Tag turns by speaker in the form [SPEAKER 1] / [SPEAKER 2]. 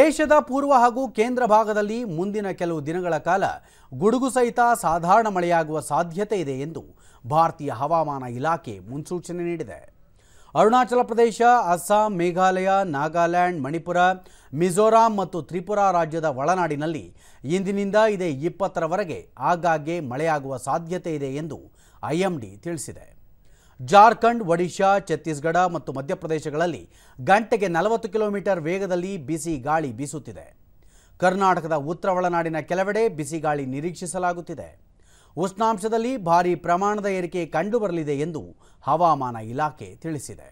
[SPEAKER 1] ದೇಶದ ಪೂರ್ವ ಹಾಗೂ ಕೇಂದ್ರ ಭಾಗದಲ್ಲಿ ಮುಂದಿನ ಕೆಲವು ದಿನಗಳ ಕಾಲ ಗುಡುಗು ಸಹಿತ ಸಾಧಾರಣ ಮಳೆಯಾಗುವ ಸಾಧ್ಯತೆ ಇದೆ ಎಂದು ಭಾರತೀಯ ಹವಾಮಾನ ಇಲಾಖೆ ಮುನ್ಸೂಚನೆ ನೀಡಿದೆ ಅರುಣಾಚಲ ಪ್ರದೇಶ ಅಸ್ಸಾಂ ಮೇಘಾಲಯ ನಾಗಾಲ್ಯಾಂಡ್ ಮಣಿಪುರ ಮಿಜೋರಾಂ ಮತ್ತು ತ್ರಿಪುರಾ ರಾಜ್ಯದ ಒಳನಾಡಿನಲ್ಲಿ ಇಂದಿನಿಂದ ಇದೇ ಇಪ್ಪತ್ತರವರೆಗೆ ಆಗಾಗ್ಗೆ ಮಳೆಯಾಗುವ ಸಾಧ್ಯತೆ ಇದೆ ಎಂದು ಐಎಂಡಿ ತಿಳಿಸಿದೆ ಜಾರ್ಖಂಡ್ ಒಡಿಶಾ ಛತ್ತೀಸ್ಗಢ ಮತ್ತು ಮಧ್ಯಪ್ರದೇಶಗಳಲ್ಲಿ ಗಂಟೆಗೆ ನಲವತ್ತು ಕಿಲೋಮೀಟರ್ ವೇಗದಲ್ಲಿ ಬಿಸಿ ಗಾಳಿ ಬೀಸುತ್ತಿದೆ ಕರ್ನಾಟಕದ ಉತ್ತರ ಒಳನಾಡಿನ ಕೆಲವೆಡೆ ಬಿಸಿ ಗಾಳಿ ನಿರೀಕ್ಷಿಸಲಾಗುತ್ತಿದೆ ಉಷ್ಣಾಂಶದಲ್ಲಿ ಭಾರೀ ಪ್ರಮಾಣದ ಏರಿಕೆ ಕಂಡುಬರಲಿದೆ ಎಂದು ಹವಾಮಾನ ಇಲಾಖೆ ತಿಳಿಸಿದೆ